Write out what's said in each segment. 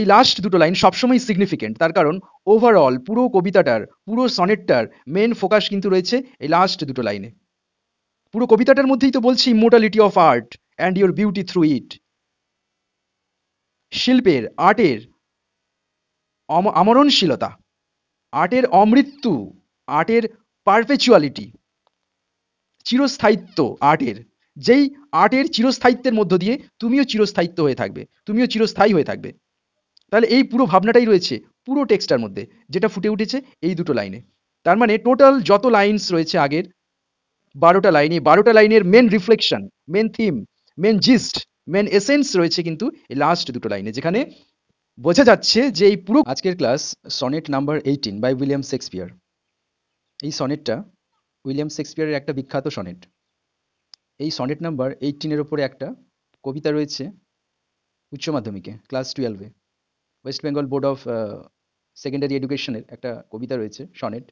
এই লাস্ট দুটো লাইন সবসময় সিগনিফিকেন্ট তার কারণ ওভারঅল পুরো কবিতাটার পুরো সনেটটার মেন ফোকাস কিন্তু রয়েছে এই লাস্ট দুটো লাইনে পুরো কবিতাটার মধ্যেই তো বলছি immortality of art and your beauty through it শিল্পের আর্টের আমরণশীলতা আর্টের অমৃত্যু আর্টের পারপেচুয়ালিটি চিরস্থায়িত্ব আর্টের যেই আর্টের চিরস্থায়িত্বের মধ্য দিয়ে তুমিও চিরস্থায়িত্ব হয়ে থাকবে তুমিও চিরস্থায়ী হয়ে থাকবে তাহলে এই পুরো ভাবনাটাই রয়েছে পুরো টেক্সটার মধ্যে যেটা ফুটে উঠেছে এই দুটো লাইনে তার মানে টোটাল যত লাইনস রয়েছে আগের বারোটা লাইনে বারোটা লাইনের main reflection main theme main gist main essence রয়েছে কিন্তু এই লাস্ট দুটো লাইনে যেখানে বোঝা যাচ্ছে যে এই পুরো আজকের class sonnet number eighteen by William Shakespeare এই সনেটটা উইলিয়াম শেক্সপিয়ারের একটা বিখ্যাত সনেট এই সনেট নাম্বার এইটিনের ওপরে একটা কবিতা রয়েছে উচ্চ মাধ্যমিকে ক্লাস টুয়েলভে West Bengal board of secondary এডুকেশনের একটা কবিতা রয়েছে সনেট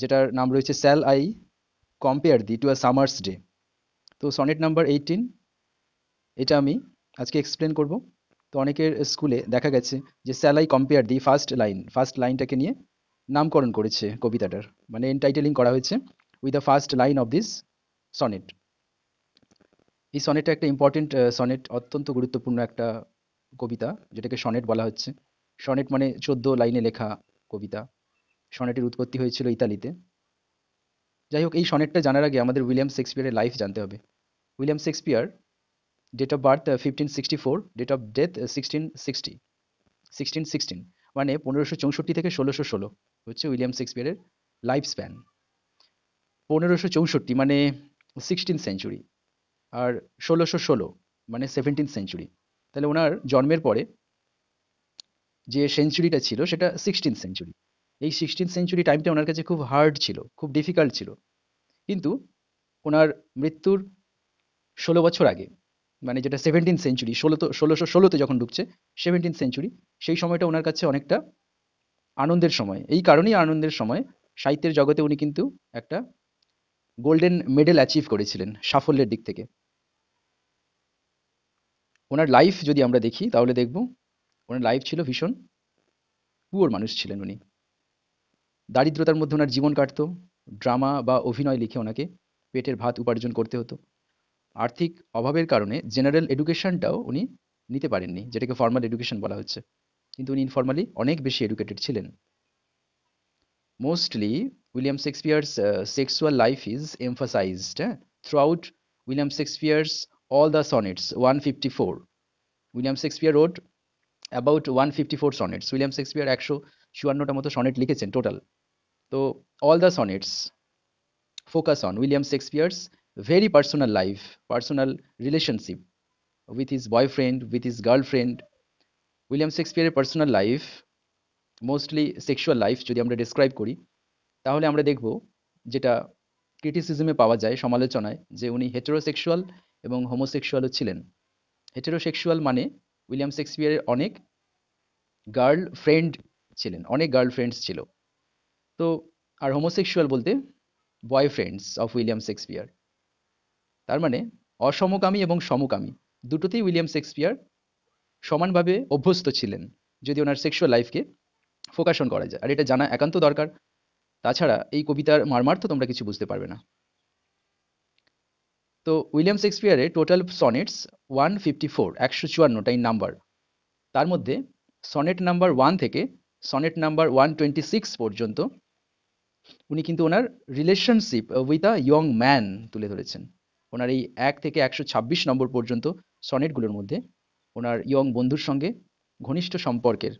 যেটার নাম রয়েছে shall I compare thee to a summer's day তো সনেট নাম্বার এইটিন এটা আমি আজকে এক্সপ্লেন করব তো অনেকের স্কুলে দেখা গেছে যে shall I compare thee first line first লাইনটাকে নিয়ে নামকরণ করেছে কবিতাটার মানে এনটাইটেলিং করা হয়েছে with the first line of this sonnet এই সনেটটা একটা ইম্পর্টেন্ট সনেট অত্যন্ত গুরুত্বপূর্ণ একটা কবিতা যেটাকে সনেট বলা হচ্ছে সনেট মানে চোদ্দ লাইনে লেখা কবিতা সনেটের উৎপত্তি হয়েছিল ইতালিতে যাই হোক এই সনেটটা জানার আগে আমাদের উইলিয়াম শেক্সপিয়ারের লাইফ জানতে হবে William Shakespeare date of birth fifteen sixty four date of death sixteen sixty sixteen sixteen মানে পনেরোশো চৌষট্টি থেকে ষোলোশো ষোলো হচ্ছে উইলিয়াম শেক্সপিয়ারের লাইফ স্প্যান পনেরোশো চৌষট্টি মানে সিক্সটিন সেঞ্চুরি আর ষোলোশো ষোলো মানে সেভেন্টিন সেঞ্চুরি তাহলে ওনার জন্মের পরে যে সেঞ্চুরিটা ছিল সেটা সিক্সটিন সেঞ্চুরি এই সিক্সটিন সেঞ্চুরি টাইমটা ওনার কাছে খুব হার্ড ছিল খুব ডিফিকাল্ট ছিল কিন্তু ওনার মৃত্যুর ষোলো বছর আগে মানে যেটা সেভেন্টিন সেঞ্চুরি ষোলো তো ষোলোশো ষোলোতে যখন ঢুকছে সেভেন্টিন সেঞ্চুরি সেই সময়টা ওনার কাছে অনেকটা আনন্দের সময় এই কারণেই আনন্দের সময় সাহিত্যের জগতে উনি কিন্তু একটা গোল্ডেন মেডেল অ্যাচিভ করেছিলেন সাফল্যের দিক থেকে ওনার লাইফ যদি আমরা দেখি তাহলে দেখব ওনার লাইফ ছিল ভীষণ পুয়োর মানুষ ছিলেন উনি দারিদ্রতার মধ্যে ওনার জীবন কাটত ড্রামা বা অভিনয় লিখে ওনাকে পেটের ভাত উপার্জন করতে হতো আর্থিক অভাবের কারণে জেনারেল এডুকেশনটাও উনি নিতে পারেননি যেটাকে ফর্মাল এডুকেশন বলা হচ্ছে কিন্তু উনি ইনফর্মালি অনেক বেশি এডুকেটেড ছিলেন mostly William Shakespeare's sexual life is emphasized হ্যাঁ throughout William Shakespeare's all the sonnets one fifty four William Shakespeare wrote about one fifty four sonnets William Shakespeare একশো চুয়ান্নটা মতো সনেট লিখেছেন টোটাল তো all the sonnets focus on William Shakespeare's very personal life personal relationship with his boyfriend with his girlfriend William শেক্সপিয়ারের personal life mostly sexual life যদি আমরা describe করি তাহলে আমরা দেখব যেটা ক্রিটিসিজমে পাওয়া যায় সমালোচনায় যে উনি হেটেরোসেক্সুয়াল এবং হোমোসেক্সুয়ালও ছিলেন হেটেরোসেক্সুয়াল মানে উইলিয়াম শেক্সপিয়ারের অনেক গার্লফ্রেন্ড ছিলেন অনেক গার্লফ্রেন্ডস ছিল তো আর হোমোসেক্সুয়াল বলতে বয়ফ্রেন্ডস অফ উইলিয়াম শেক্সপিয়ার তার মানে অসমকামী এবং সমকামী দুটোতেই উইলিয়াম শেক্সপিয়ার সমানভাবে অভ্যস্ত ছিলেন যদি ওনার সেক্সুয়াল লাইফকে ফোকাসন করা যায় আর এটা জানা একান্ত দরকার তাছাড়া এই কবিতার মারমার্থ তোমরা কিছু বুঝতে পারবে না তো উইলিয়াম শেক্সপিয়ারের total sonnets one fifty four একশো চুয়ান্নটাই নাম্বার তার মধ্যে সনেট নাম্বার ওয়ান থেকে sonnet number one twenty six পর্যন্ত উনি কিন্তু ওনার relationship with a young man তুলে ধরেছেন ওনার এই এক থেকে একশো ছাব্বিশ নম্বর পর্যন্ত সনেটগুলোর মধ্যে ওনার ইয়ং বন্ধুর সঙ্গে ঘনিষ্ঠ সম্পর্কের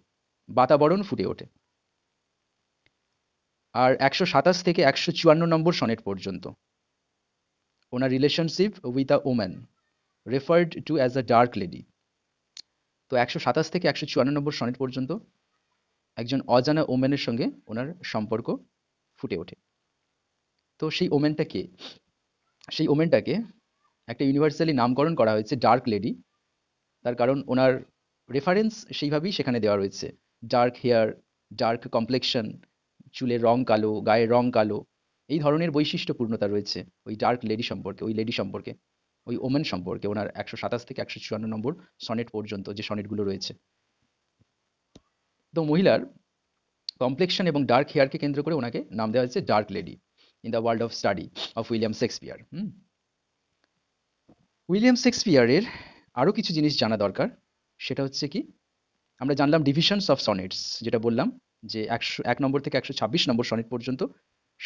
বাতাবরণ ফুটে ওঠে আর একশো সাতাশ থেকে একশো চুয়ান্ন নম্বর সনেট পর্যন্ত ওনার relationship with a woman referred to as a dark lady তো একশো সাতাশ থেকে একশো চুয়ান্ন নম্বর সনেট পর্যন্ত একজন অজানা ওম্যানের সঙ্গে ওনার সম্পর্ক ফুটে ওঠে তো সেই ওমেনটাকে সেই ওমেনটাকে একটা ইউনিভার্সালি নামকরণ করা হয়েছে ডার্ক লেডি তার কারণ ওনার রেফারেন্স সেইভাবেই সেখানে দেওয়া রয়েছে ডার্ক হেয়ার ডার্ক কমপ্লেকশন চুলের রং কালো গায়ের রং কালো এই ধরনের বৈশিষ্ট্যপূর্ণতা রয়েছে ওই ডার্ক লেডি সম্পর্কে ওই লেডি সম্পর্কে ওই ওমেন সম্পর্কে ওনার একশো সাতাশ থেকে একশো চুয়ান্ন নম্বর সনেট পর্যন্ত যে সনেটগুলো রয়েছে তো মহিলার কমপ্লেকশন এবং ডার্ক হেয়ারকে কেন্দ্র করে ওনাকে নাম দেওয়া হয়েছে dark lady in the world of study of William Shakespeare hmm William শেক্সপিয়ারের আরও কিছু জিনিস জানা দরকার সেটা হচ্ছে কি আমরা জানলাম ডিভিশনস অফ সনেটস যেটা বললাম যে একশো এক নম্বর থেকে একশো ছাব্বিশ নম্বর সনেট পর্যন্ত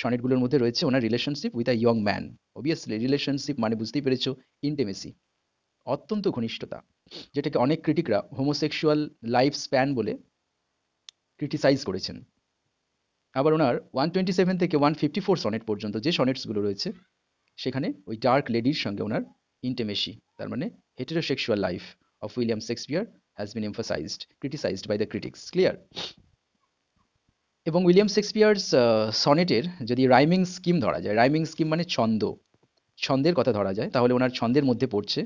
সনেটগুলোর মধ্যে রয়েছে ওনার relationship with a young man obviously relationship মানে বুঝতেই পেরেছো ইন্টেমেসি অত্যন্ত ঘনিষ্ঠতা যেটাকে অনেক ক্রিটিকরা হোমোসেক্সুয়াল লাইফ স্প্যান বলে ক্রিটিসাইজ করেছেন আবার ওনার ওয়ান টোয়েন্টি সেভেন থেকে ওয়ান ফিফটি ফোর সনেট পর্যন্ত যে সনেটসগুলো রয়েছে সেখানে ওই ডার্ক লেডির সঙ্গে ওনার ইন্টেমেসি তার মানে heterosexual life of William Shakespeare has been emphasized criticized by the critics clear এবং উইলিয়াম শেক্সপিয়ার্স সনেটের যদি রাইমিং স্কিম ধরা যায় রাইমিং স্কিম মানে ছন্দ ছন্দের কথা ধরা যায় তাহলে ওনার ছন্দের মধ্যে পড়ছে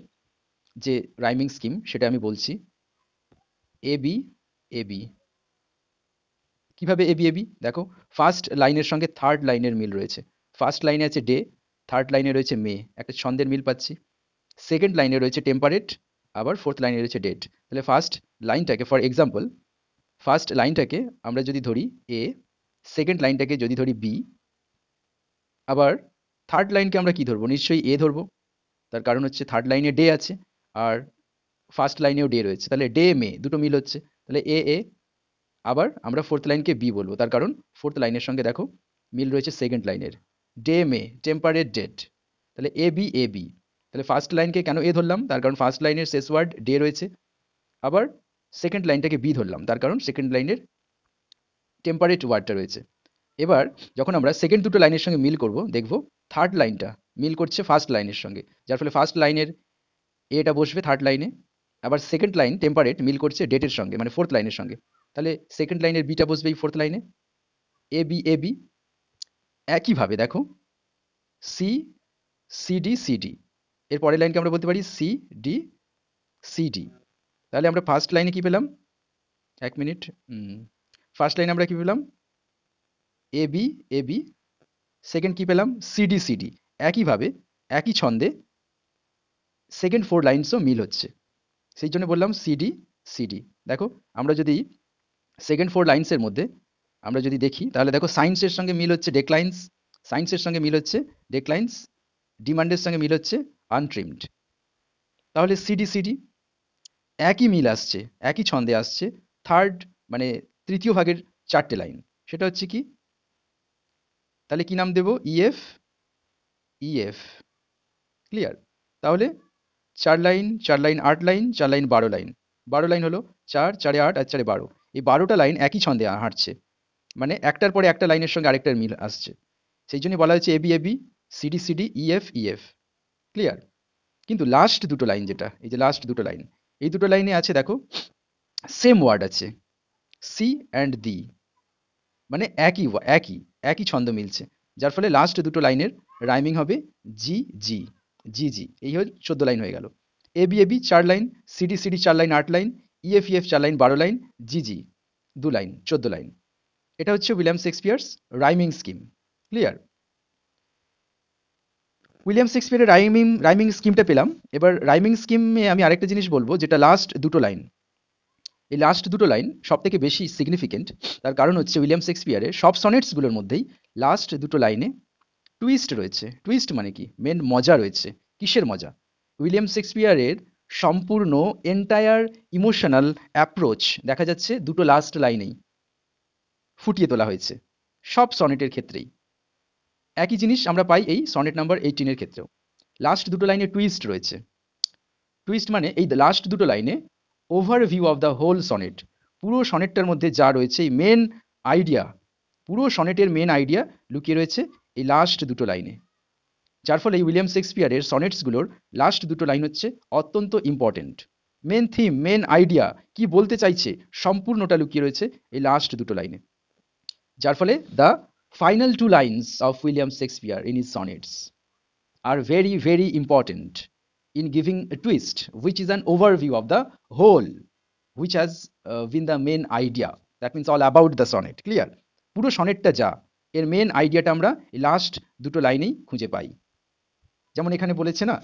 যে রাইমিং স্কিম সেটা আমি বলছি এ বি এ বি কীভাবে এ বি এ বি দেখো ফার্স্ট লাইনের সঙ্গে থার্ড লাইনের মিল রয়েছে ফার্স্ট লাইনে আছে ডে থার্ড লাইনে রয়েছে মে একটা ছন্দের মিল পাচ্ছি সেকেন্ড লাইনে রয়েছে টেম্পারেট আবার ফোর্থ লাইনে রয়েছে ডেট তাহলে ফার্স্ট লাইনটাকে ফর এক্সাম্পল ফার্স্ট লাইনটাকে আমরা যদি ধরি এ সেকেন্ড লাইনটাকে যদি ধরি বি আবার থার্ড লাইনকে আমরা কি ধরবো নিশ্চয়ই এ ধরবো তার কারণ হচ্ছে থার্ড লাইনে ডে আছে আর ফার্স্ট লাইনেও ডে রয়েছে তাহলে ডে মে দুটো মিল হচ্ছে তাহলে এ এ আবার আমরা ফোর্থ লাইনকে বি বলবো তার কারণ ফোর্থ লাইনের সঙ্গে দেখো মিল রয়েছে সেকেন্ড লাইনের ডে মে টেম্পারেট ডেট তাহলে এ বি এ বি তাহলে ফার্স্ট লাইনকে কেন এ ধরলাম তার কারণ ফার্স্ট লাইনের শেষ ওয়ার্ড ডে রয়েছে আবার সেকেন্ড লাইনটাকে বি ধরলাম তার কারণ সেকেন্ড লাইনের টেম্পারেট ওয়ার্ডটা রয়েছে এবার যখন আমরা সেকেন্ড দুটো লাইনের সঙ্গে মিল করব দেখব থার্ড লাইনটা মিল করছে ফার্স্ট লাইনের সঙ্গে যার ফলে ফার্স্ট লাইনের এটা বসবে থার্ড লাইনে আবার সেকেন্ড লাইন টেম্পারেট মিল করছে ডেটের সঙ্গে মানে ফোর্থ লাইনের সঙ্গে তাহলে সেকেন্ড লাইনের বিটা বসবে এই ফোর্থ লাইনে এ বি এ বি একইভাবে দেখো সি সিডি সিডি এর পরের লাইনকে আমরা বলতে পারি সি ডি সিডি তাহলে আমরা ফার্স্ট লাইনে কি পেলাম এক মিনিট ফার্স্ট লাইনে আমরা কি পেলাম A B A B second কি পেলাম সিডি সিডি একইভাবে একই ছন্দে সেকেন্ড ফোর লাইন্সও মিল হচ্ছে সেই জন্য বললাম সিডি সিডি দেখো আমরা যদি সেকেন্ড ফোর লাইন্সের মধ্যে আমরা যদি দেখি তাহলে দেখো সায়েন্সের সঙ্গে মিল হচ্ছে ডেকলাইন্স সায়েন্সের সঙ্গে মিল হচ্ছে ডেকলাইন্স ডিমান্ডের সঙ্গে মিল হচ্ছে আনট্রিমড তাহলে সিডি সিডি একই মিল আসছে একই ছন্দে আসছে থার্ড মানে তৃতীয় ভাগের চারটে লাইন সেটা হচ্ছে কি তাহলে কি নাম দেব ইএফ ইএফ ক্লিয়ার তাহলে চার লাইন চার লাইন আট লাইন চার লাইন বারো লাইন বারো লাইন হলো চার চারে আট আর চারে বারো এই বারোটা লাইন একই ছন্দে হাঁটছে মানে একটার পরে একটা লাইনের সঙ্গে আরেকটার মিল আসছে সেই জন্যই বলা হয়েছে A B A B C D C D E F E F clear কিন্তু লাস্ট দুটো লাইন যেটা এই যে লাস্ট দুটো লাইন এই দুটো লাইনে আছে দেখো সেম ওয়ার্ড আছে সি অ্যান্ড দি মানে একই একই একই ছন্দ মিলছে যার ফলে লাস্ট দুটো লাইনের রাইমিং হবে জি জি জি জি এই হয়ে চোদ্দো লাইন হয়ে গেল এ বি এ বি চার লাইন সিডি সিডি চার লাইন আট line E F e, E F e, চার লাইন বারো লাইন জি জি দু লাইন চোদ্দো লাইন এটা হচ্ছে William Shakespeare's rhyming scheme clear William শেক্সপিয়ারের রাইমিং রাইমিং স্কিমটা পেলাম এবার রাইমিং স্কিমে আমি আরেকটা জিনিস বলবো যেটা লাস্ট দুটো লাইন এই লাস্ট দুটো লাইন সব থেকে বেশি সিগনিফিকেন্ট তার কারণ হচ্ছে উইলিয়াম শেক্সপিয়ারের সব সনেটসগুলোর মধ্যেই লাস্ট দুটো লাইনে টুইস্ট রয়েছে টুইস্ট মানে কি মেন মজা রয়েছে কিসের মজা উইলিয়াম শেক্সপিয়ারের সম্পূর্ণ এন্টায়ার ইমোশনাল অ্যাপ্রোচ দেখা যাচ্ছে দুটো লাস্ট লাইনেই ফুটিয়ে তোলা হয়েছে সব সনেটের ক্ষেত্রেই একই জিনিস আমরা পাই এই সনেট নাম্বার এইটিনের ক্ষেত্রেও লাস্ট দুটো লাইনে টুইস্ট রয়েছে টুইস্ট মানে এই লাস্ট দুটো লাইনে overview of the whole sonnet পুরো সনেটটার মধ্যে যা রয়েছে এই মেন আইডিয়া পুরো সনেটের মেন আইডিয়া লুকিয়ে রয়েছে এই লাস্ট দুটো লাইনে যার ফলে উইলিয়াম শেক্সপিয়ারের সনেটসগুলোর লাস্ট দুটো লাইন হচ্ছে অত্যন্ত important main theme main idea কি বলতে চাইছে সম্পূর্ণটা লুকিয়ে রয়েছে এই লাস্ট দুটো লাইনে যার ফলে the final two lines of William Shakespeare in his sonnets are very, very important in giving a twist, which is an overview of the whole, which has uh, been the main idea. That means all about the sonnet. Clear? Puro পুরো সনেটটা যা এর main আইডিয়াটা আমরা last দুটো লাইনেই খুঁজে পাই যেমন এখানে বলেছে না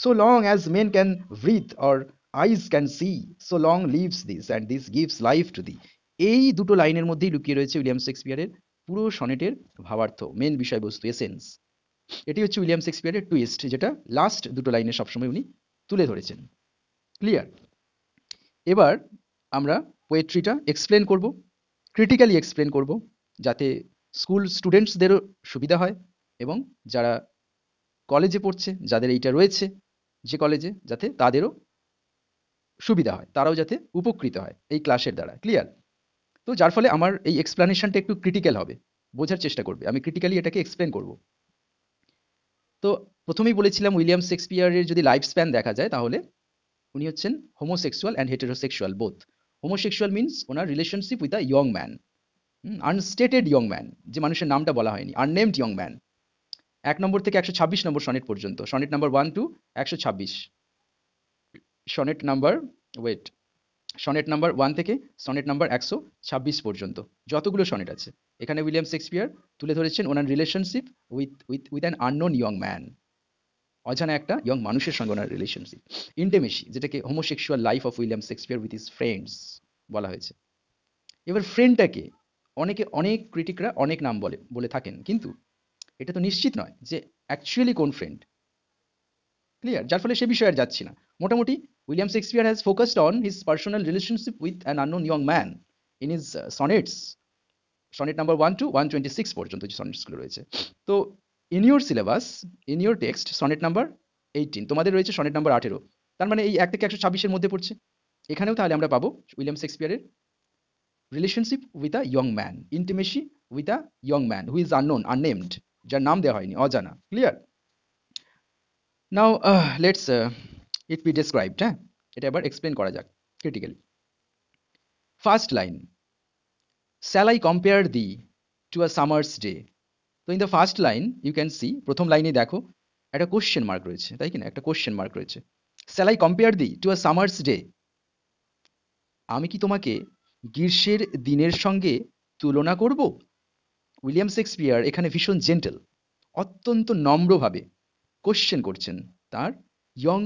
so long as men can breathe or eyes can see so long lives this and this gives life to thee এই দুটো লাইনের মধ্যেই লুকিয়ে রয়েছে উইলিয়াম শেক্সপিয়ারের পুরো সনেটের ভাবার্থ মেন বিষয়বস্তু এসেন্স এটি হচ্ছে উইলিয়াম শেক্সপিয়ারের টুইস্ট যেটা লাস্ট দুটো লাইনে সবসময় উনি তুলে ধরেছেন ক্লিয়ার এবার আমরা পোয়েট্রিটা এক্সপ্লেন করব ক্রিটিক্যালি এক্সপ্লেন করব যাতে স্কুল স্টুডেন্টসদেরও সুবিধা হয় এবং যারা কলেজে পড়ছে যাদের এইটা রয়েছে যে কলেজে যাতে তাদেরও সুবিধা হয় তারাও যাতে উপকৃত হয় এই ক্লাসের দ্বারা ক্লিয়ার তো যার ফলে আমার এই এক্সপ্লানেশনটা একটু ক্রিটিক্যাল হবে বোঝার চেষ্টা করবে আমি ক্রিটিক্যালি এটাকে এক্সপ্লেন করব তো প্রথমেই বলেছিলাম উইলিয়াম শেক্সপিয়ারের যদি লাইফ স্প্যান দেখা যায় তাহলে উনি হচ্ছেন homosexual and heterosexual both homosexual means ওনার relationship with a young man unstated young man যে মানুষের নামটা বলা হয়নি আননেমড ইয়ং ম্যান এক নম্বর থেকে একশো ছাব্বিশ নম্বর সনেট পর্যন্ত সনেট নাম্বার ওয়ান টু একশো ছাব্বিশ sonnet number wait sonnet number one থেকে সনেট নাম্বার একশো ছাব্বিশ পর্যন্ত যতগুলো সনেট আছে এখানে উইলিয়াম শেক্সপিয়ার তুলে ধরেছেন ওনার relationship with with with an unknown young man অজানা একটা ইয়ং মানুষের সঙ্গে ওনার রিলেশনশিপ ইন্টেমেসি যেটাকে homosexual life of William Shakespeare with his friends বলা হয়েছে এবার ফ্রেন্ডটাকে অনেকে অনেক ক্রিটিকরা অনেক নাম বলে বলে থাকেন কিন্তু এটা তো নিশ্চিত নয় যে অ্যাকচুয়ালি কোন ফ্রেন্ড ক্লিয়ার যার ফলে সে বিষয়ে আর যাচ্ছি না মোটামুটি William Shakespeare has focused on his personal relationship with an unknown young man in his uh, sonnets. Sonnet number one to one twenty six পর্যন্ত যে সনেটসগুলো রয়েছে তো in your syllabus in your text sonnet number eighteen তোমাদের রয়েছে sonnet number আঠেরো তার মানে এই এক থেকে একশো ছাব্বিশের মধ্যে পড়ছে এখানেও তাহলে আমরা পাবো উইলিয়াম শেক্সপিয়ারের relationship with a young man intimacy with a young man whose is unknown unnamed যার নাম দেওয়া হয়নি অজানা clear now let's it be described হ্যাঁ এটা এবার এক্সপ্লেন করা যাক critically first line shall I compare thee to a summer's day তো in the first line you can see প্রথম লাইনে দেখো একটা কোশ্চেন মার্ক রয়েছে তাই কি না একটা কোশ্চেন মার্ক রয়েছে shall I compare thee to a summer's day আমি কি তোমাকে গ্রীষ্মের দিনের সঙ্গে তুলনা করব উইলিয়াম শেক্সপিয়ার এখানে ভীষণ জেন্টেল অত্যন্ত নম্রভাবে কোশ্চেন করছেন তার ইয়ং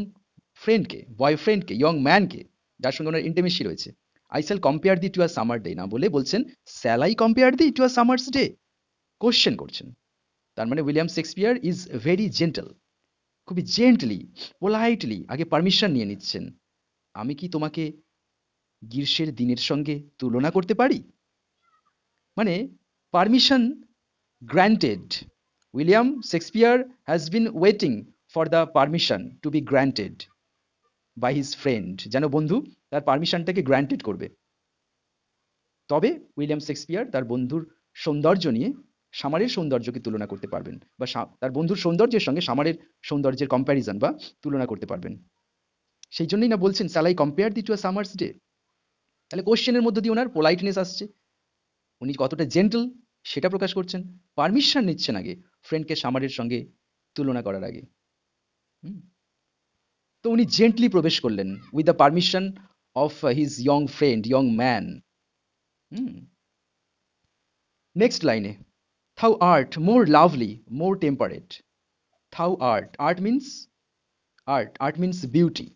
ফ্রেন্ডকে বয়ফ্রেন্ডকে ইয়ং ম্যানকে যার সঙ্গে ওনার ইন্টিমেসি রয়েছে I shall compare thee two R summer day না বলে বলছেন shall I compare thee two R summer's day question করছেন তার মানে William Shakespeare is very gentle খুবই জেন্টলি পোলাইটলি আগে পারমিশন নিয়ে নিচ্ছেন আমি কি তোমাকে গ্রীষ্মের দিনের সঙ্গে তুলনা করতে পারি মানে permission granted William Shakespeare has been waiting for the permission to be granted by his friend যেন বন্ধু তার পারমিশনটাকে গ্র্যান্টেড করবে তবে উইলিয়াম শেক্সপিয়ার তার বন্ধুর সৌন্দর্য নিয়ে সামারের সৌন্দর্যকে তুলনা করতে পারবেন বা তার বন্ধুর সৌন্দর্যের সঙ্গে সামারের সৌন্দর্যের কম্প্যারিজন বা তুলনা করতে পারবেন সেই জন্যই না বলছেন shall I compare thee to a summer's day তাহলে কোশ্চেনের মধ্যে দিয়ে ওনার পোলাইটনেস আসছে উনি কতটা জেন্টল সেটা প্রকাশ করছেন পারমিশন নিচ্ছেন আগে ফ্রেন্ডকে সামারের সঙ্গে তুলনা করার আগে হুম তো উনি জেন্টলি প্রবেশ করলেন with the permission of his young friend young man hmm next লাইনে thou art more lovely more temperate thou art art means art art means beauty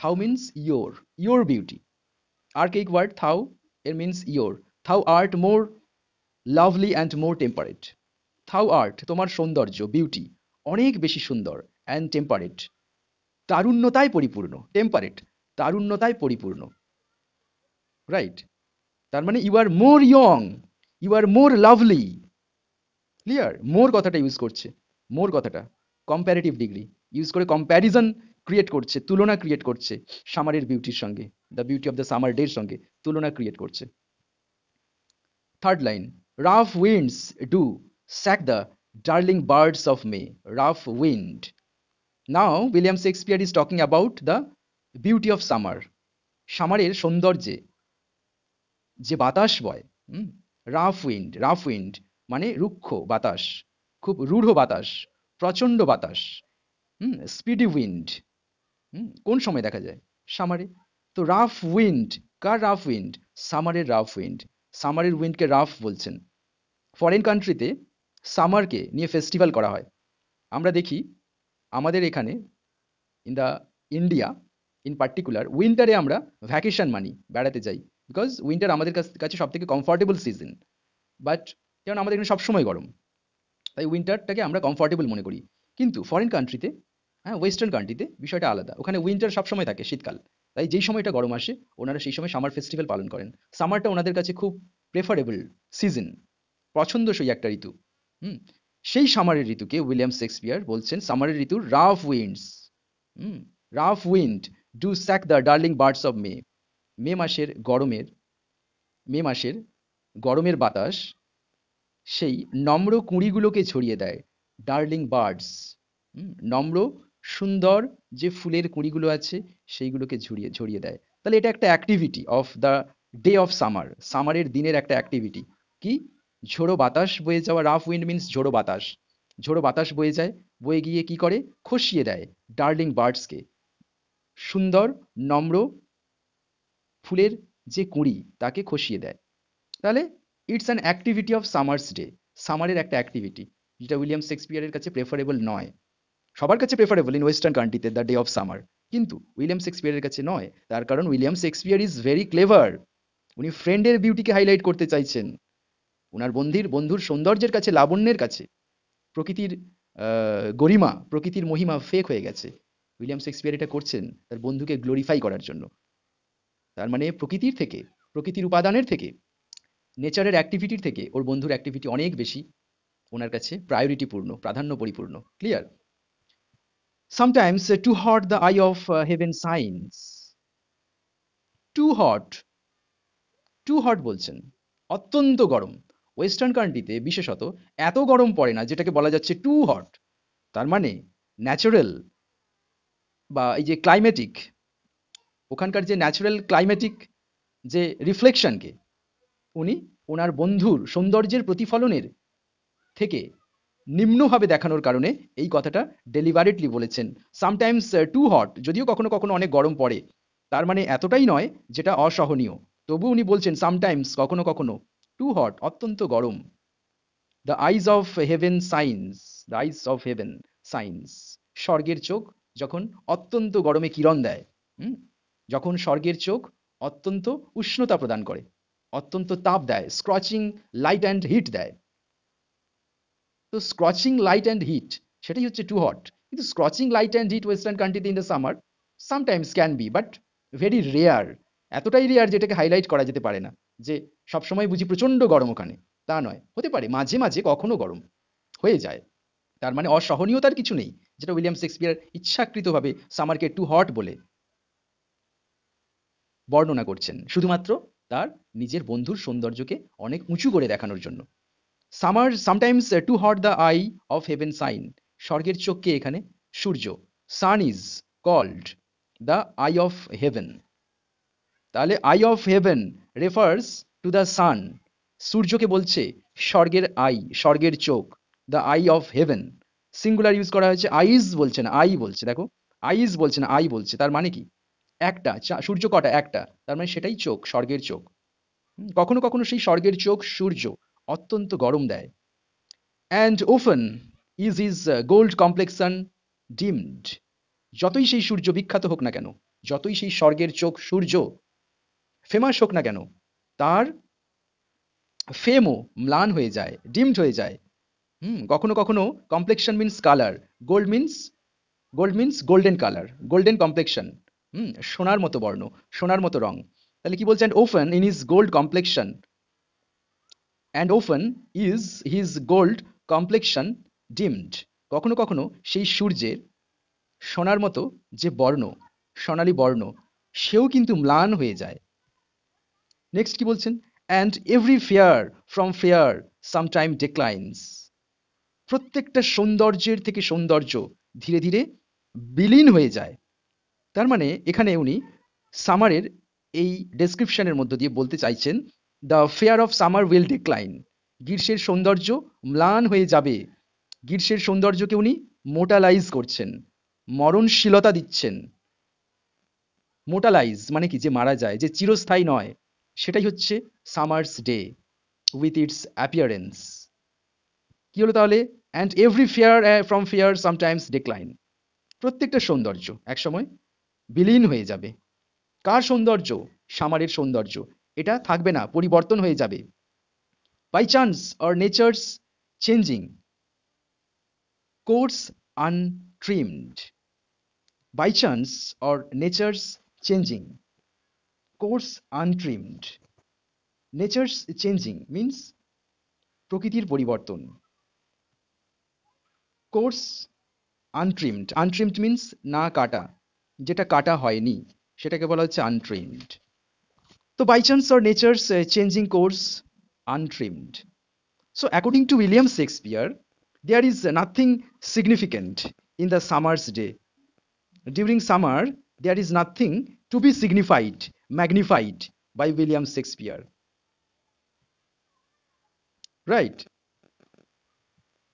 thou means your your beauty archaic word thou এর means your thou art more lovely and more temperate thou art তোমার সৌন্দর্য beauty অনেক বেশি সুন্দর and temperate তারুণ্যতায় পরিপূর্ণ temperate তারুণ্যতায় পরিপূর্ণ right তার মানে you are more young you are more lovely clear more কথাটা ইউজ করছে মোর কথাটা কম্প্যারেটিভ ডিগ্রি ইউজ করে কম্প্যারিজন ক্রিয়েট করছে তুলনা ক্রিয়েট করছে সামারের বিউটির সঙ্গে the beauty of the summer ডের সঙ্গে তুলনা ক্রিয়েট করছে third line rough winds do shake the darling buds of May rough wind now William Shakespeare is talking about the beauty of summer সামারের সৌন্দর্যে যে বাতাস বয় রাফ উইন্ড রাফ উইন্ড মানে রুক্ষ বাতাস খুব রূঢ় বাতাস প্রচণ্ড বাতাস হুম স্পিডি উইন্ড হুম কোন সময় দেখা যায় সামারে তো রাফ উইন্ড কার রাফ উইন্ড সামারের রাফ উইন্ড সামারের উইন্ডকে রাফ বলছেন ফরেন কান্ট্রিতে সামারকে নিয়ে ফেস্টিভ্যাল করা হয় আমরা দেখি আমাদের এখানে in the India in particular উইন্টারে আমরা ভ্যাকেশান মানি বেড়াতে যাই বিকজ উইন্টার আমাদের কাছে সব থেকে কমফর্টেবল সিজন বাট যেমন আমাদের এখানে সবসময় গরম তাই উইন্টারটাকে আমরা কমফর্টেবল মনে করি কিন্তু ফরেন কান্ট্রিতে হ্যাঁ ওয়েস্টার্ন কান্ট্রিতে বিষয়টা আলাদা ওখানে উইন্টার সবসময় থাকে শীতকাল তাই যেই সময়টা গরম আসে ওনারা সেই সময় সামার ফেস্টিভ্যাল পালন করেন সামারটা ওনাদের কাছে খুব প্রেফারেবল সিজন পছন্দসই একটা ঋতু হুম সেই সামারের ঋতুকে উইলিয়াম শেক্সপিয়ার বলছেন সামারের ঋতু rough winds rough wind do shake the darling buds of May মে মাসের গরমের মে মাসের গরমের বাতাস সেই নম্র কুঁড়িগুলোকে ছড়িয়ে দেয় ডার্লিং বার্ডস নম্র সুন্দর যে ফুলের কুঁড়িগুলো আছে সেইগুলোকে ঝুড়িয়ে ঝড়িয়ে দেয় তাহলে এটা একটা activity of the day of summer সামারের দিনের একটা অ্যাক্টিভিটি কি ঝোড়ো বাতাস বয়ে যাওয়া রাফ উইন্ড মিন্স ঝোড়ো বাতাস ঝোড়ো বাতাস বয়ে যায় বয়ে গিয়ে কি করে খসিয়ে দেয় ডার্লিং বার্ডসকে সুন্দর নম্র ফুলের যে কুঁড়ি তাকে খসিয়ে দেয় তাহলে it's an activity of summer's day সামারের একটা অ্যাক্টিভিটি যেটা উইলিয়াম শেক্সপিয়ারের কাছে প্রেফারেবল নয় সবার কাছে প্রেফারেবল ইন ওয়েস্টার্ন কান্ট্রিতে দ্য ডে অফ সামার কিন্তু উইলিয়াম শেক্সপিয়ারের কাছে নয় তার কারণ William Shakespeare is very clever উনি ফ্রেন্ডের বিউটিকে হাইলাইট করতে চাইছেন ওনার বন্ধির বন্ধুর সৌন্দর্যের কাছে লাবণ্যের কাছে প্রকৃতির গরিমা প্রকৃতির মহিমা ফেক হয়ে গেছে উইলিয়াম শেক্সপিয়ার এটা করছেন তার বন্ধুকে গ্লোরিফাই করার জন্য তার মানে প্রকৃতির থেকে প্রকৃতির উপাদানের থেকে নেচারের অ্যাক্টিভিটির থেকে ওর বন্ধুর অ্যাক্টিভিটি অনেক বেশি ওনার কাছে প্রায়োরিটিপূর্ণ প্রাধান্য পরিপূর্ণ clear sometimes too hot the eye of heaven shines too hot too hot বলছেন অত্যন্ত গরম ওয়েস্টার্ন কান্ট্রিতে বিশেষত এত গরম পড়ে না যেটাকে বলা যাচ্ছে টু হট তার মানে ন্যাচারাল বা এই যে ক্লাইমেটিক ওখানকার যে ন্যাচারাল ক্লাইমেটিক যে রিফ্লেকশনকে উনি ওনার বন্ধুর সৌন্দর্যের প্রতিফলনের থেকে নিম্নভাবে দেখানোর কারণে এই কথাটা ডেলিভারেটলি বলেছেন সামটাইমস টু হট যদিও কখনো কখনো অনেক গরম পড়ে তার মানে এতটাই নয় যেটা অসহনীয় তবু উনি বলছেন সামটাইমস কখনো কখনো টু হট অত্যন্ত গরম the eyes of heaven shines the eyes of heaven shines স্বর্গের চোখ যখন অত্যন্ত গরমে কিরণ দেয় যখন স্বর্গের চোখ অত্যন্ত উষ্ণতা প্রদান করে অত্যন্ত তাপ দেয় স্ক্রচিং লাইট অ্যান্ড হিট দেয় তো স্ক্রচিং লাইট অ্যান্ড হিট সেটাই হচ্ছে টু হট কিন্তু scorching light and heat western কান্ট্রিতে in the summer sometimes can be but very rare এতটাই রেয়ার যেটাকে হাইলাইট করা যেতে পারে না যে সবসময় বুঝি প্রচণ্ড গরম ওখানে তা নয় হতে পারে মাঝে মাঝে কখনো গরম হয়ে যায় তার মানে অসহনীয়তার কিছু নেই যেটা উইলিয়াম শেক্সপিয়ার ইচ্ছাকৃতভাবে সামারকে টু হট বলে বর্ণনা করছেন শুধুমাত্র তার নিজের বন্ধুর সৌন্দর্যকে অনেক উঁচু করে দেখানোর জন্য summer sometimes too hot the eye of heaven shine স্বর্গের চোখকে এখানে সূর্য sun is called the eye of heaven তাহলে eye of heaven refers to the sun সূর্যকে বলছে স্বর্গের আই স্বর্গের চোখ the eye of heaven singular use করা হয়েছে আইজ বলছে না আই বলছে দেখো আইজ বলছে না আই বলছে তার মানে কি একটা সূর্য কটা একটা তার মানে সেটাই চোখ স্বর্গের চোখ কখনো কখনো সেই স্বর্গের চোখ সূর্য অত্যন্ত গরম দেয় and often is his gold complexion dimmed যতই সেই সূর্য বিখ্যাত হোক না কেন যতই সেই স্বর্গের চোখ সূর্য ফেমাস হোক না কেন তার ফেমও ম্লান হয়ে যায় ডিমড হয়ে যায় হুম কখনো কখনো complexion means colour gold means gold means golden colour golden complexion hmm সোনার মতো বর্ণ সোনার মতো রং তাহলে কি বলছেন often in his gold complexion and often is his gold complexion dimmed কখনো কখনো সেই সূর্যের সোনার মতো যে বর্ণ সোনালি বর্ণ সেও কিন্তু ম্লান হয়ে যায় নেক্সট কি বলছেন and every fair from fair sometime declines প্রত্যেকটা সৌন্দর্যের থেকে সৌন্দর্য ধীরে ধীরে বিলীন হয়ে যায় তার মানে এখানে উনি সামারের এই ডেসক্রিপশনের মধ্য দিয়ে বলতে চাইছেন the fair of summer will decline গ্রীষ্মের সৌন্দর্য ম্লান হয়ে যাবে গ্রীষ্মের সৌন্দর্যকে উনি মোটালাইজ করছেন মরণশীলতা দিচ্ছেন মোটালাইজ মানে কি যে মারা যায় যে চিরস্থায়ী নয় সেটাই হচ্ছে summer's day with its appearance কী হলো তাহলে and every fair from fair sometimes decline প্রত্যেকটা সৌন্দর্য একসময় বিলীন হয়ে যাবে কার সৌন্দর্য সামারের সৌন্দর্য এটা থাকবে না পরিবর্তন হয়ে যাবে by chance or nature's changing course untrimmed by chance or nature's changing course untrimmed nature's changing means প্রকৃতির পরিবর্তন কোর্স আনট্রিমড আনট্রিমড মিনস না কাটা যেটা কাটা হয়নি সেটাকে বলা হচ্ছে আনট্রিমড তো by chance or nature's changing course untrimmed so according to William Shakespeare there is nothing significant in the summer's day during summer there is nothing to be signified Magnified by William Shakespeare. Right?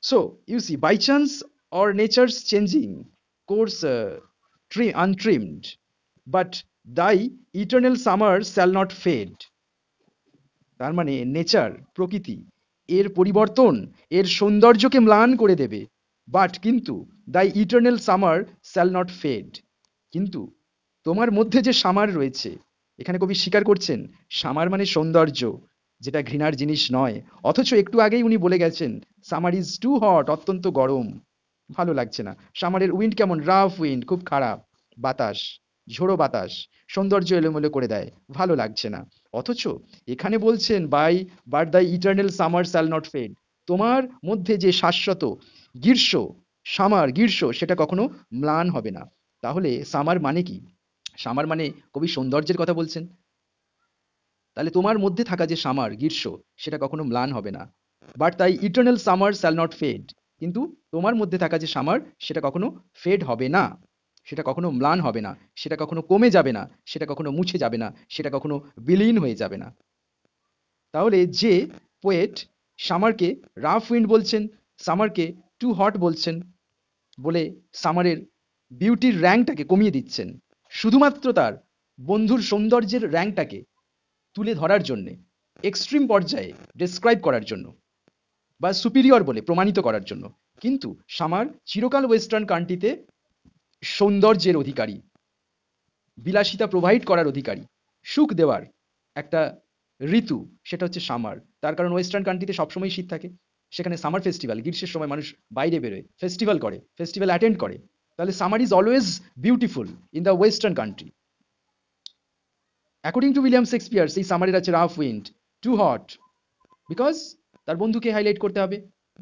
So, you see, by chance or nature's changing course uh, tree untrimmed, but thy eternal summer shall not fade. তার মানে nature প্রকৃতি এর পরিবর্তন এর সৌন্দর্যকে ম্লান করে দেবে বাট কিন্তু the eternal summer shall not fade কিন্তু তোমার মধ্যে যে সামার রয়েছে এখানে কবি স্বীকার করছেন সামার মানে সৌন্দর্য যেটা ঘৃণার জিনিস নয় অথচ একটু আগেই উনি বলে গেছেন সামার ইজ টু হট অত্যন্ত গরম ভালো লাগছে না সামারের উইন্ড কেমন রাফ উইন্ড খুব খারাপ বাতাস ঝোড়ো বাতাস সৌন্দর্য এলোমেলো করে দেয় ভালো লাগছে না অথচ এখানে বলছেন by but the eternal summer shall not fade তোমার মধ্যে যে শাশ্বত গ্রীষ্ম সামার গ্রীষ্ম সেটা কখনো ম্লান হবে না তাহলে সামার মানে কি সামার মানে কবি সৌন্দর্যের কথা বলছেন তাহলে তোমার মধ্যে থাকা যে সামার গ্রীষ্ম সেটা কখনো ম্লান হবে না but thy eternal summer shall not fade কিন্তু তোমার মধ্যে থাকা যে সামার সেটা কখনো ফেড হবে না সেটা কখনো ম্লান হবে না সেটা কখনো কমে যাবে না সেটা কখনো মুছে যাবে না সেটা কখনো বিলীন হয়ে যাবে না তাহলে যে পোয়েট সামারকে রাফ উইন্ড বলছেন সামারকে টু হট বলছেন বলে সামারের বিউটির র্যাঙ্কটাকে কমিয়ে দিচ্ছেন শুধুমাত্র তার বন্ধুর সৌন্দর্যের র্যাঙ্কটাকে তুলে ধরার জন্যে এক্সট্রিম পর্যায়ে ডেসক্রাইব করার জন্য বা সুপিরিয়র বলে প্রমাণিত করার জন্য কিন্তু সামার চিরকাল ওয়েস্টার্ন কান্ট্রিতে সৌন্দর্যের অধিকারী বিলাসিতা প্রোভাইড করার অধিকারী সুখ দেওয়ার একটা ঋতু সেটা হচ্ছে সামার তার কারণ ওয়েস্টার্ন কান্ট্রিতে সবসময় শীত থাকে সেখানে সামার ফেস্টিভ্যাল গ্রীষ্মের সময় মানুষ বাইরে বেরোয় ফেস্টিভ্যাল করে ফেস্টিভ্যাল অ্যাটেন্ড করে তাহলে summer is always beautiful in the western country according to William Shakespeare সেই সামারের আছে rough wind too hot because তার বন্ধুকে হাইলাইট করতে হবে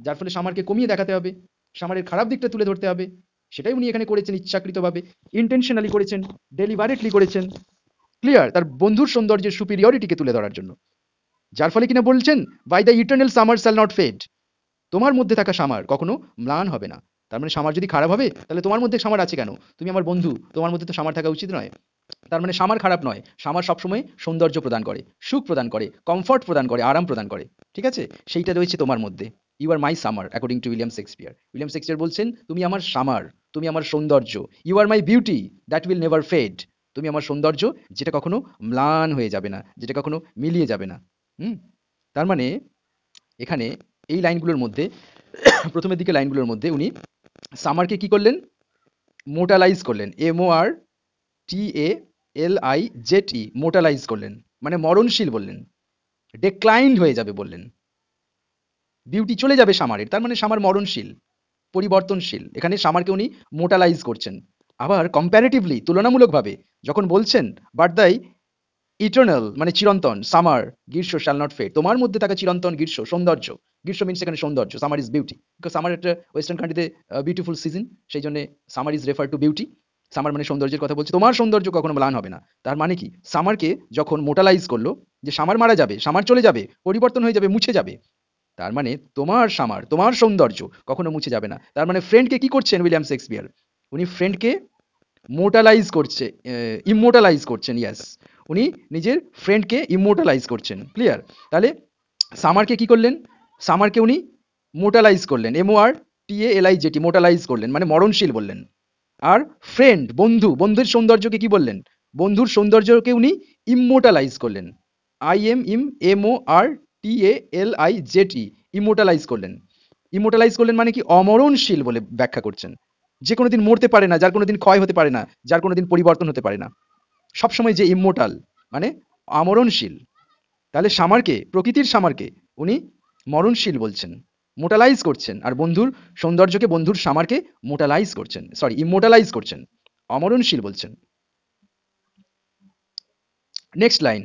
যার ফলে সামারকে কমিয়ে দেখাতে হবে সামারের খারাপ দিকটা তুলে ধরতে হবে সেটাই উনি এখানে করেছেন ইচ্ছাকৃতভাবে ইন্টেনশনালি করেছেন ডেলিভারেটলি করেছেন ক্লিয়ার তার বন্ধুর সৌন্দর্যের সুপিরিয়রিটিকে তুলে ধরার জন্য যার ফলে কিনা বলছেন by the eternal summer shall not fade তোমার মধ্যে থাকা সামার কখনো ম্লান হবে না তার মানে সামার যদি খারাপ হবে তাহলে তোমার মধ্যে সামার আছে কেন তুমি আমার বন্ধু তোমার মধ্যে তো সামার থাকা উচিত নয় তার মানে সামার খারাপ নয় সামার সবসময় সৌন্দর্য প্রদান করে সুখ প্রদান করে কমফর্ট প্রদান করে আরাম প্রদান করে ঠিক আছে সেইটা রয়েছে তোমার মধ্যে you are my summer according to William Shakespeare William Shakespeare বলছেন তুমি আমার সামার তুমি আমার সৌন্দর্য you are my beauty that will never fade তুমি আমার সৌন্দর্য যেটা কখনো ম্লান হয়ে যাবে না যেটা কখনো মিলিয়ে যাবে না হুম তার মানে এখানে এই লাইনগুলোর মধ্যে প্রথমের দিকে লাইনগুলোর মধ্যে উনি সামারকে কি করলেন মোটালাইজ করলেন এমও আর T A L I J টি মোটালাইজ করলেন মানে মরণশীল বললেন ডেক্লাইন্ড হয়ে যাবে বললেন বিউটি চলে যাবে সামারের তার মানে সামার মরণশীল পরিবর্তনশীল এখানে সামারকে উনি মোটালাইজ করছেন আবার কম্প্যারেটিভলি তুলনামূলকভাবে যখন বলছেন বার্দাই ইটার্নাল মানে চিরন্তন সামার গ্রীষ্ম শ্যাল নট ফেড তোমার মধ্যে থাকা চিরন্তন গ্রীষ্ম সৌন্দর্য গ্রীষ্ম মিনস এখানে সৌন্দর্য summer is beauty because summer একটা ওয়েস্টার্ন কান্ট্রিতে বিউটিফুল সিজন সেই জন্য summer is refer to beauty summer মানে সৌন্দর্যের কথা বলছি তোমার সৌন্দর্য কখনো ম্লান হবে না তার মানে কি সামারকে যখন মোটালাইজ করলো যে সামার মারা যাবে সামার চলে যাবে পরিবর্তন হয়ে যাবে মুছে যাবে তার মানে তোমার সামার তোমার সৌন্দর্য কখনো মুছে যাবে না তার মানে ফ্রেন্ডকে কি করছেন উইলিয়াম শেক্সপিয়ার উনি ফ্রেন্ডকে মোটালাইজ করছে ইমোটালাইজ uh, করছেন ইয়াস উনি নিজের ফ্রেন্ডকে ইমোটালাইজ করছেন ক্লিয়ার তাহলে সামারকে কি করলেন সামারকে উনি মোটালাইজ করলেন এমও আর এল এলআই জেটি মোটালাইজ করলেন মানে মরণশীল বললেন আর ফ্রেন্ড বন্ধু বন্ধুর সৌন্দর্যকে কি বললেন বন্ধুর সৌন্দর্যকে উনি ইমোটালাইজ করলেন I M M M O R T A L I Z immortalise করলেন ইমোটালাইজ করলেন মানে কি অমরণশীল বলে ব্যাখ্যা করছেন যে কোনো দিন মরতে পারে না যার কোনো দিন ক্ষয় হতে পারে না যার কোনো দিন পরিবর্তন হতে পারে না সবসময় যে ইমোটাল মানে আমরণশীল তাহলে সামারকে প্রকৃতির সামারকে উনি মরণশীল বলছেন মোটালাইজ করছেন আর বন্ধুর সৌন্দর্যকে বন্ধুর সামারকে মোটালাইজ করছেন সরি ইমোটালাইজ করছেন অমরণশীল বলছেন next line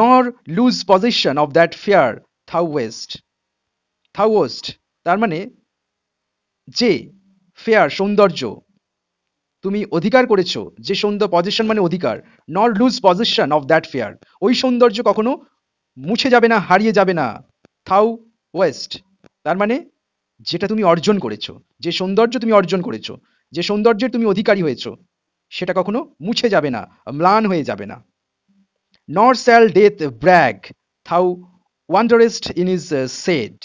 nor lose possession of that fair thou owest thou owest তার মানে যে ফেয়ার সৌন্দর্য তুমি অধিকার করেছো যে সৌন্দর্য পজিশন মানে অধিকার not lose possession of that fair ওই সৌন্দর্য কখনো মুছে যাবে না হারিয়ে যাবে না থাউ ওয়েস্ট তার মানে যেটা তুমি অর্জন করেছো যে সৌন্দর্য তুমি অর্জন করেছো যে সৌন্দর্যের তুমি অধিকারী হয়েছ সেটা কখনো মুছে যাবে না ম্লান হয়ে যাবে না nor shall death brag thou wanderest in his shade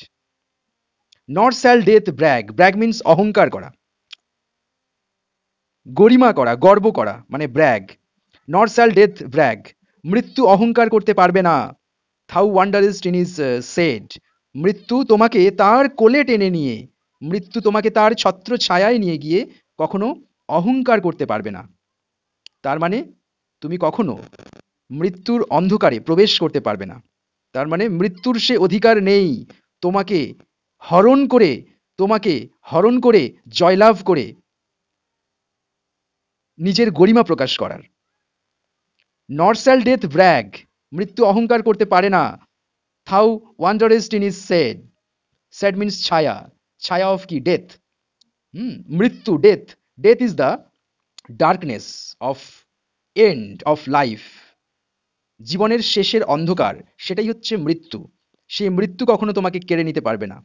nor shall death brag brag means অহংকার করা গরিমা করা গর্ব করা মানে brag not shall death brag মৃত্যু অহংকার করতে পারবে না thou wander is in his shade মৃত্যু তোমাকে তার কোলে টেনে নিয়ে মৃত্যু তোমাকে তার ছত্র ছায়ায় নিয়ে গিয়ে কখনো অহংকার করতে পারবে না তার মানে তুমি কখনো মৃত্যুর অন্ধকারে প্রবেশ করতে পারবে না তার মানে মৃত্যুর সে অধিকার নেই তোমাকে হরণ করে তোমাকে হরণ করে জয়লাভ করে নিজের গরিমা প্রকাশ করার নর্সাল ডেথ ব্র্যাগ মৃত্যু অহংকার করতে পারে না thou wanderest in his shade shade means ছায়া ছায়া অফ কি ডেথ হুম মৃত্যু death death is the darkness of end of life জীবনের শেষের অন্ধকার সেটাই হচ্ছে মৃত্যু সেই মৃত্যু কখনো তোমাকে কেড়ে নিতে পারবে না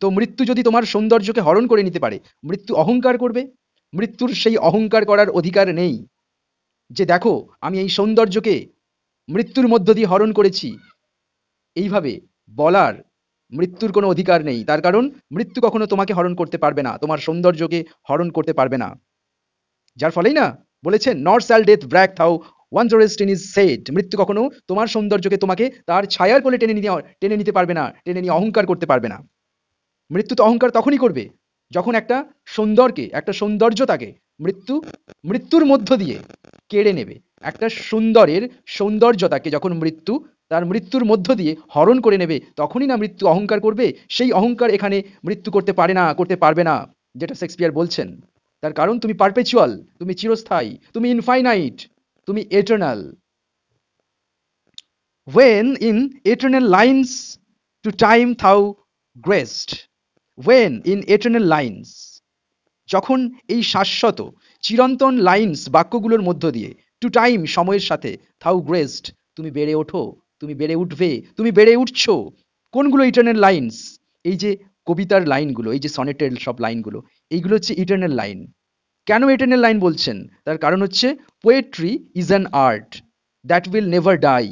তো মৃত্যু যদি তোমার সৌন্দর্যকে হরণ করে নিতে পারে মৃত্যু অহংকার করবে মৃত্যুর সেই অহংকার করার অধিকার নেই যে দেখো আমি এই সৌন্দর্যকে মৃত্যুর মধ্য দিয়ে হরণ করেছি এইভাবে বলার মৃত্যুর কোনো অধিকার নেই তার কারণ মৃত্যু কখনো তোমাকে হরণ করতে পারবে না তোমার সৌন্দর্যকে হরণ করতে পারবে না যার ফলেই না বলেছেন নর স্যাল ডেথ ব্র্যাক থাও ওয়ান জোরেস্টিন ইজ সেট মৃত্যু কখনো তোমার সৌন্দর্যকে তোমাকে তার ছায়ার কোলে টেনে নিতে টেনে নিতে পারবে না টেনে নিয়ে অহংকার করতে পারবে না মৃত্যু তো অহংকার তখনই করবে যখন একটা সৌন্দর্যকে একটা সৌন্দর্যতাকে মৃত্যু মৃত্যুর মধ্য দিয়ে কেড়ে নেবে একটা সুন্দরের সৌন্দর্যতাকে যখন মৃত্যু তার মৃত্যুর মধ্য দিয়ে হরণ করে নেবে তখনই না মৃত্যু অহংকার করবে সেই অহংকার এখানে মৃত্যু করতে পারে না করতে পারবে না যেটা শেক্সপিয়ার বলছেন তার কারণ তুমি পারপেচুয়াল তুমি চিরস্থায়ী তুমি ইনফাইনাইট তুমি eternal when in eternal lines to time thou growest when in eternal lines যখন এই শাশ্বত চিরন্তন লাইন্স বাক্যগুলোর মধ্য দিয়ে টু টাইম সময়ের সাথে থাউ গ্রেস্ট তুমি বেড়ে ওঠো তুমি বেড়ে উঠবে তুমি বেড়ে উঠছো কোনগুলো ইটার্নাল লাইন্স এই যে কবিতার লাইনগুলো এই যে সনেটের সব লাইনগুলো এইগুলো হচ্ছে ইটার্নাল লাইন কেন ইটার্নাল লাইন বলছেন তার কারণ হচ্ছে poetry is an art that will never die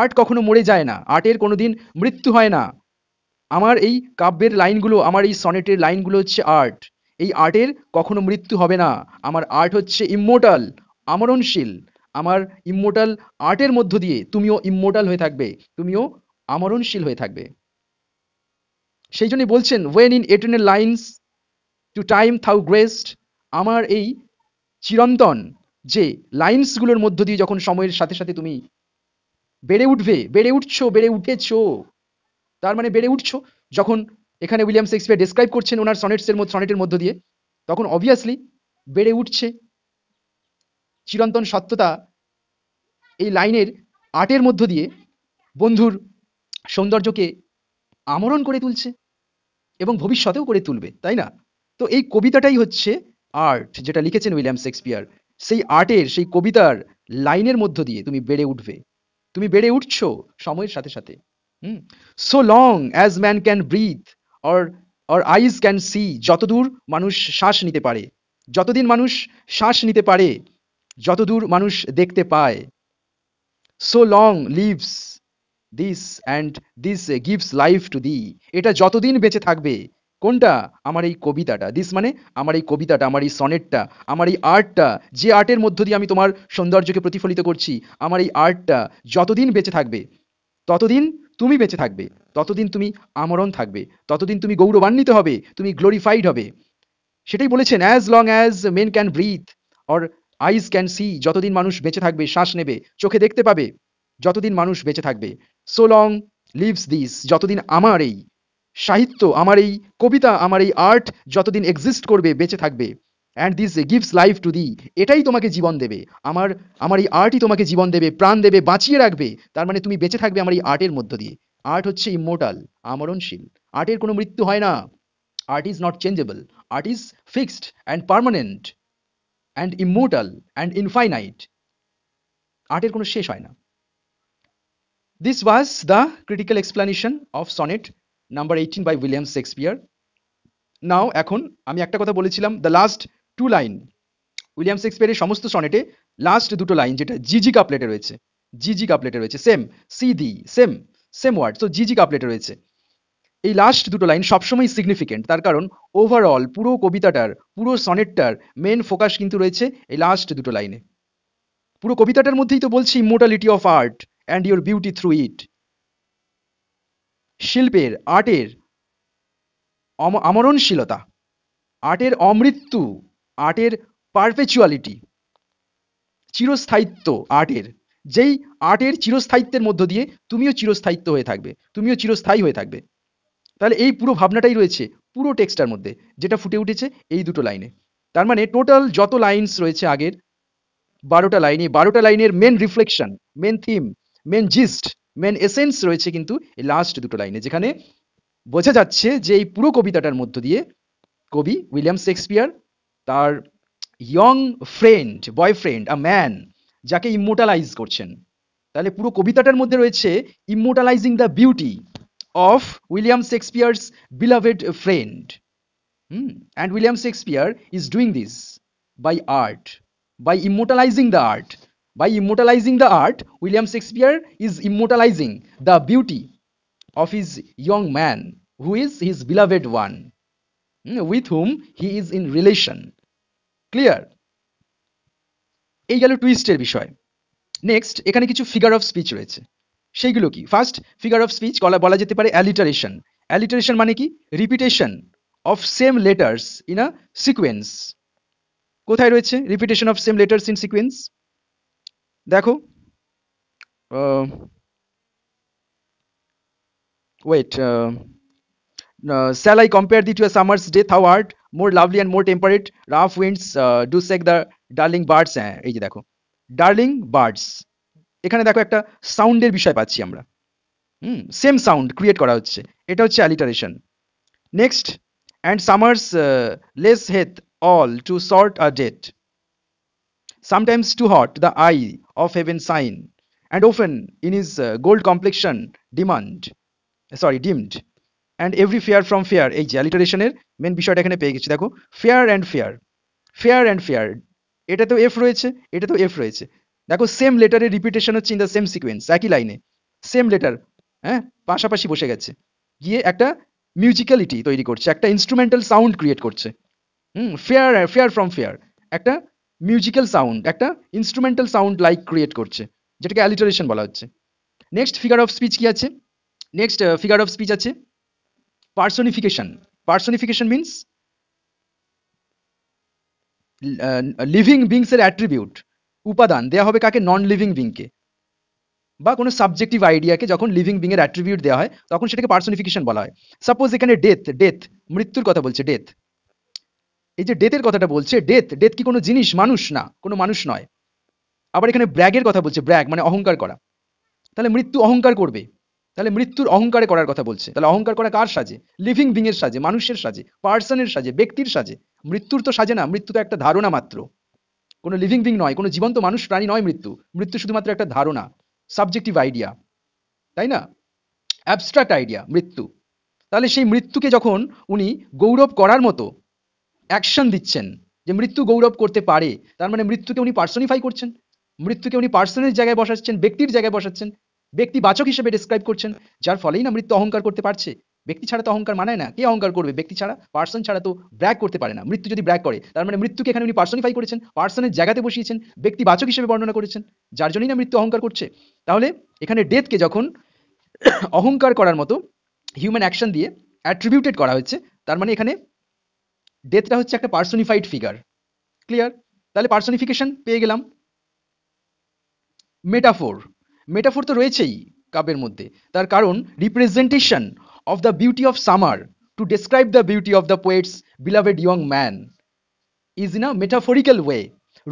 art কখনো মরে যায় না আর্টের কোনো দিন মৃত্যু হয় না আমার এই কাব্যের লাইনগুলো আমার এই সনেটের লাইনগুলো হচ্ছে আর্ট এই আর্টের কখনো মৃত্যু হবে না আমার আর্ট হচ্ছে ইমোটাল আমরণশীল আমার ইমোটাল আর্টের মধ্য দিয়ে তুমিও ইমোটাল হয়ে থাকবে তুমিও আমরণশীল হয়ে থাকবে সেই জন্যই বলছেন when in eternal lines to time thou growest আমার এই চিরন্তন যে লাইন্সগুলোর মধ্য দিয়ে যখন সময়ের সাথে সাথে তুমি বেড়ে উঠবে বেড়ে উঠছো বেড়ে উঠেছো তার মানে বেড়ে উঠছ যখন এখানে উইলিয়াম শেক্সপিয়ার ডেসক্রাইব করছেন ওনার সনেটসের মধ্যে সনেটের মধ্য দিয়ে তখন অবভিয়াসলি বেড়ে উঠছে চিরন্তন সত্যতা এই লাইনের আর্টের মধ্য দিয়ে বন্ধুর সৌন্দর্যকে আমরণ করে তুলছে এবং ভবিষ্যতেও করে তুলবে তাই না তো এই কবিতাটাই হচ্ছে আর্ট যেটা লিখেছেন উইলিয়াম শেক্সপিয়ার সেই আর্টের সেই কবিতার লাইনের মধ্য দিয়ে তুমি বেড়ে উঠবে তুমি বেড়ে উঠছো সময়ের সাথে সাথে so long as man can breathe or or eyes can see যতদূর মানুষ শ্বাস নিতে পারে যতদিন মানুষ শ্বাস নিতে পারে যতদূর মানুষ দেখতে পায় so long lives this and this gives life to thee এটা যতদিন বেঁচে থাকবে কোনটা আমার এই কবিতাটা দিস মানে আমার এই কবিতাটা আমার এই সনেটটা আমার এই আর্টটা যে আর্টের মধ্য দিয়ে আমি তোমার সৌন্দর্যকে প্রতিফলিত করছি আমার এই আর্টটা যতদিন বেঁচে থাকবে ততদিন তুমি বেঁচে থাকবে ততদিন তুমি আমরণ থাকবে ততদিন তুমি গৌরবান্বিত হবে তুমি গ্লোরিফাইড হবে সেটাই বলেছেন as long as men can breathe or eyes can see যতদিন মানুষ বেঁচে থাকবে শ্বাস নেবে চোখে দেখতে পাবে যতদিন মানুষ বেঁচে থাকবে সো লং লিভস দিস যতদিন আমার এই সাহিত্য আমার এই কবিতা আমার এই আর্ট যতদিন এক্সিস্ট করবে বেঁচে থাকবে and this gives life to thee এটাই তোমাকে জীবন দেবে আমার আমার এই আর্টই তোমাকে জীবন দেবে প্রাণ দেবে বাঁচিয়ে রাখবে তার মানে তুমি বেঁচে থাকবে আমার এই আর্টের মধ্য দিয়ে আর্ট হচ্ছে ইমোটাল আমরণশীল আর্টের কোনো মৃত্যু হয় না art is not changeable art is fixed and permanent and immortal and infinite আর্টের কোনো শেষ হয় না this was the critical explanation of sonnet number eighteen by William Shakespeare now এখন আমি একটা কথা বলেছিলাম the last two line William শেক্সপিয়ারের সমস্ত সনেটে লাস্ট দুটো লাইন যেটা জিজি কাপলেটে রয়েছে জিজি কাপলেটে রয়েছে same see the same same word so GG কাপলেটে রয়েছে এই লাস্ট দুটো লাইন সবসময় সিগনিফিকেন্ট তার কারণ ওভারঅল পুরো কবিতাটার পুরো সনেটটার মেন ফোকাস কিন্তু রয়েছে এই লাস্ট দুটো লাইনে পুরো কবিতাটার মধ্যেই তো বলছি immortality of art and your beauty through it শিল্পের আর্টের আমরণশীলতা আর্টের অমৃত্যু আর্টের পারপেচুয়ালিটি চিরস্থায়িত্ব আর্টের যেই আর্টের চিরস্থায়িত্বের মধ্য দিয়ে তুমিও চিরস্থায়িত্ব হয়ে থাকবে তুমিও চিরস্থায়ী হয়ে থাকবে তাহলে এই পুরো ভাবনাটাই রয়েছে পুরো টেক্সটার মধ্যে যেটা ফুটে উঠেছে এই দুটো লাইনে তার মানে টোটাল যত লাইন্স রয়েছে আগের বারোটা লাইনে বারোটা লাইনের main reflection main theme main gist main essence রয়েছে কিন্তু এই লাস্ট দুটো লাইনে যেখানে বোঝা যাচ্ছে যে এই পুরো কবিতাটার মধ্য দিয়ে কবি উইলিয়াম শেক্সপিয়ার তার young friend boyfriend a man যাকে ইমোটালাইজ করছেন তাহলে পুরো কবিতাটার মধ্যে রয়েছে immortalising the beauty of William Shakespeare's beloved friend and William Shakespeare is doing this by art by immortalising the art by immortalising the art William Shakespeare is immortalising the beauty of his young man who is his beloved one with whom he is in relation clear এই গেল টুইস্টের বিষয় next এখানে কিছু figure of speech রয়েছে সেইগুলো কি first figure of speech বলা বলা যেতে পারে অ্যালিটারেশন অ্যালিটারেশন মানে কি repetition of same letters in a sequence কোথায় রয়েছে repetition of same letters in sequence দেখো wait shall I compare thee to a summer's day thou art more lovely and more temperate rough winds do shake the darling birds হ্যাঁ এই যে দেখো darling birds এখানে দেখো একটা সাউন্ডের বিষয় পাচ্ছি আমরা হুম সেম সাউন্ড ক্রিয়েট করা হচ্ছে এটা হচ্ছে alliteration next and summer's lease hath all too short a date sometimes too hot the eye of heaven shine and often in his gold complexion demand sorry dimmed and every fair from fair এই জ্যালিটারেশনের main বিষয়টা এখানে পেয়ে গেছি দেখো fair and fair fair and fair এটা তো F রয়েছে এটা তো এফ রয়েছে দেখো সেম লেটারের রিপিটেশন হচ্ছে ইন দ্য সেম সিকোয়েন্স একই লাইনে সেম লেটার হ্যাঁ পাশাপাশি বসে গেছে গিয়ে একটা মিউজিক্যালিটি তৈরি করছে একটা ইনস্ট্রুমেন্টাল সাউন্ড ক্রিয়েট করছে hmm fair fair from fair একটা মিউজিক্যাল সাউন্ড একটা ইনস্ট্রুমেন্টাল সাউন্ড লাইক ক্রিয়েট করছে যেটাকে অ্যালিটারেশন বলা হচ্ছে নেক্সট ফিগার অফ স্পিচ কি আছে নেক্সট ফিগার অফ স্পিচ আছে personification personification means লিভিং বিংসের অ্যাট্রিবিউট উপাদান দেওয়া হবে কাকে নন লিভিং বিংকে বা কোনো সাবজেক্টিভ আইডিয়াকে যখন লিভিং বিংয়ের অ্যাট্রিবিউট দেওয়া হয় তখন সেটাকে পার্সনিফিকেশন বলা হয় সাপোজ এখানে ডেথ ডেথ মৃত্যুর কথা বলছে ডেথ এই যে ডেথের কথাটা বলছে ডেথ ডেথ কি কোনো জিনিস মানুষ না কোনো মানুষ নয় আবার এখানে ব্র্যাগের কথা বলছে ব্র্যাগ মানে অহংকার করা তাহলে মৃত্যু অহংকার করবে তাহলে মৃত্যুর অহংকারে করার কথা বলছে তাহলে অহংকার করা কার সাজে লিভিং বিংয়ের সাজে মানুষের সাজে পার্সনের সাজে ব্যক্তির সাজে মৃত্যুর তো সাজে না মৃত্যু তো একটা ধারণা মাত্র কোনো লিভিং বিং নয় কোনো জীবন্ত মানুষ প্রাণী নয় মৃত্যু মৃত্যু শুধুমাত্র একটা ধারণা সাবজেক্টিভ আইডিয়া তাই না অ্যাবস্ট্রাক্ট আইডিয়া মৃত্যু তাহলে সেই মৃত্যুকে যখন উনি গৌরব করার মতো অ্যাকশন দিচ্ছেন যে মৃত্যু গৌরব করতে পারে তার মানে মৃত্যুকে উনি পার্সনিফাই করছেন মৃত্যুকে উনি পার্সনের জায়গায় বসাচ্ছেন ব্যক্তির জায়গায় বসাচ্ছেন ব্যক্তি বাচক হিসেবে ডিসক্রাইব করছেন যার ফলেই না মৃত্যু অহংকার করতে পারছে ব্যক্তি ছাড়া তো অহংকার মানায় না কে অহংকার করবে ব্যক্তি ছাড়া পার্সন ছাড়া তো ব্র্যাক করতে পারে না মৃত্যু যদি ব্র্যাক করে তার মানে মৃত্যুকে এখানে উনি পার্সনিফাই করেছেন পার্সনের জায়গাতে বসিয়েছেন ব্যক্তি বাচক হিসেবে বর্ণনা করেছেন যার জন্যই না মৃত্যু অহংকার করছে তাহলে এখানে ডেথকে যখন অহংকার করার মতো হিউম্যান অ্যাকশন দিয়ে অ্যাট্রিবিউটেড করা হয়েছে তার মানে এখানে ডেথটা হচ্ছে একটা পার্সনিফাইড ফিগার ক্লিয়ার তাহলে পার্সনিফিকেশন পেয়ে গেলাম মেটাফোর মেটাফোর তো রয়েছেই কাপের মধ্যে তার কারণ representation of the beauty of summer to describe the beauty of the poet's beloved young man is in a metaphorical way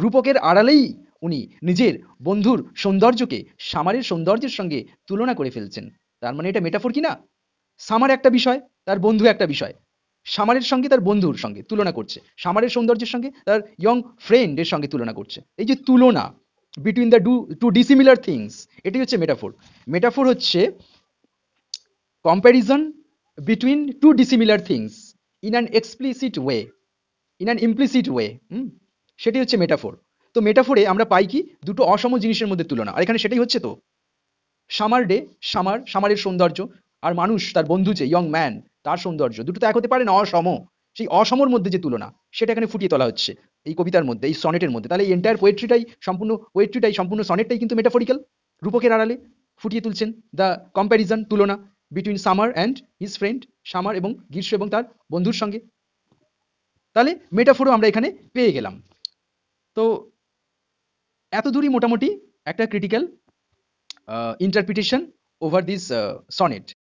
রূপকের আড়ালেই উনি নিজের বন্ধুর সৌন্দর্যকে সামারের সৌন্দর্যের সঙ্গে তুলনা করে ফেলছেন তার মানে এটা মেটাফোর কি না সামার একটা বিষয় তার বন্ধু একটা বিষয় সামারের সঙ্গে তার বন্ধুর সঙ্গে তুলনা করছে সামারের সৌন্দর্যের সঙ্গে তার ইয়ং ফ্রেন্ডের সঙ্গে তুলনা করছে এই যে তুলনা between the do two dissimilar things এটি হচ্ছে মেটাফোর মেটাফোর হচ্ছে comparison between two dissimilar things in an explicit way in an implicit way সেটি হচ্ছে মেটাফোর তো মেটাফোরে আমরা পাই কি দুটো অসম জিনিসের মধ্যে তুলনা আর এখানে সেটাই হচ্ছে তো সামার ডে সামার সামারের সৌন্দর্য আর মানুষ তার বন্ধু যে ইয়ং ম্যান তার সৌন্দর্য দুটো তো এক হতে পারে না অসম সেই অসমর মধ্যে যে তুলনা সেটা এখানে ফুটিয়ে তোলা হচ্ছে এই কবিতার মধ্যে এই সনেটের মধ্যে তাহলে এই এন্টায়ার পোয়েট্রিটাই সম্পূর্ণ পোয়েট্রিটাই সম্পূর্ণ সনেটটাই কিন্তু মেটাফরিক্যাল রূপকের আড়ালে ফুটিয়ে তুলছেন দ্য কম্প্যারিজন তুলনা between summer and his friend summer এবং গ্রীষ্ম এবং তার বন্ধুর সঙ্গে তাহলে মেটাফোরও আমরা এখানে পেয়ে গেলাম তো এত দূরই মোটামুটি একটা critical interpretation over this sonnet